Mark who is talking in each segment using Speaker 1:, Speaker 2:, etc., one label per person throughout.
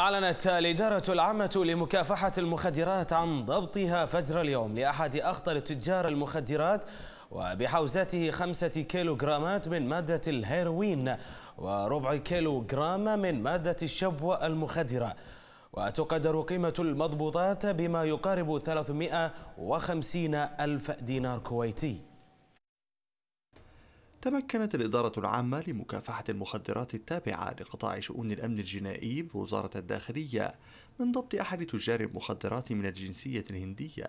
Speaker 1: أعلنت الإدارة العامة لمكافحة المخدرات عن ضبطها فجر اليوم لأحد أخطر تجار المخدرات وبحوزته خمسة كيلوغرامات من مادة الهيروين وربع كيلوغرام من مادة الشبوة المخدرة وتقدر قيمة المضبوطات بما يقارب 350 ألف دينار كويتي
Speaker 2: تمكنت الإدارة العامة لمكافحة المخدرات التابعة لقطاع شؤون الأمن الجنائي بوزارة الداخلية من ضبط أحد تجار المخدرات من الجنسية الهندية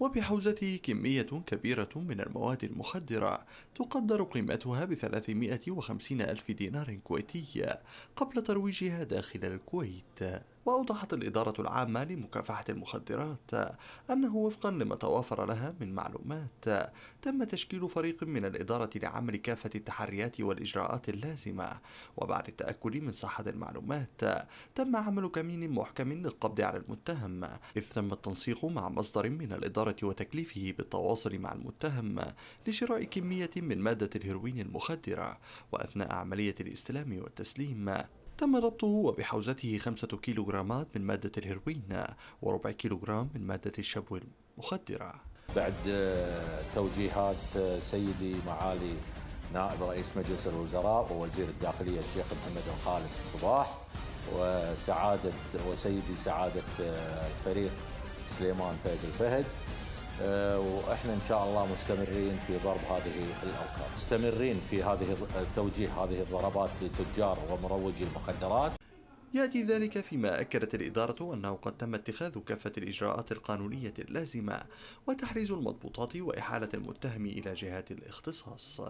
Speaker 2: وبحوزته كمية كبيرة من المواد المخدرة تقدر قيمتها ب 350 ألف دينار كويتي قبل ترويجها داخل الكويت وأوضحت الإدارة العامة لمكافحة المخدرات أنه وفقا لما توافر لها من معلومات تم تشكيل فريق من الإدارة لعمل كافة التحريات والإجراءات اللازمة وبعد التأكد من صحة المعلومات تم عمل كمين محكم للقبض على المتهم إذ تم التنسيق مع مصدر من الإدارة وتكليفه بالتواصل مع المتهم لشراء كمية من مادة الهيروين المخدرة وأثناء عملية الاستلام والتسليم تم ربطه وبحوزته خمسة كيلوغرامات من مادة الهيروين وربع كيلوغرام من مادة الشبو المخدرة
Speaker 3: بعد آه، توجيهات آه، سيدي معالي نائب رئيس مجلس الوزراء ووزير الداخلية الشيخ محمد الخالد الصباح وسعادة وسيدي سعادة آه، الفريق سليمان فهد الفهد آه، واحنا ان شاء الله مستمرين في ضرب هذه الاوكار، مستمرين في هذه آه، توجيه هذه الضربات لتجار ومروجي المخدرات. ياتي ذلك
Speaker 2: فيما اكدت الاداره انه قد تم اتخاذ كافه الاجراءات القانونيه اللازمه وتحريز المضبوطات واحاله المتهم الى جهات الاختصاص.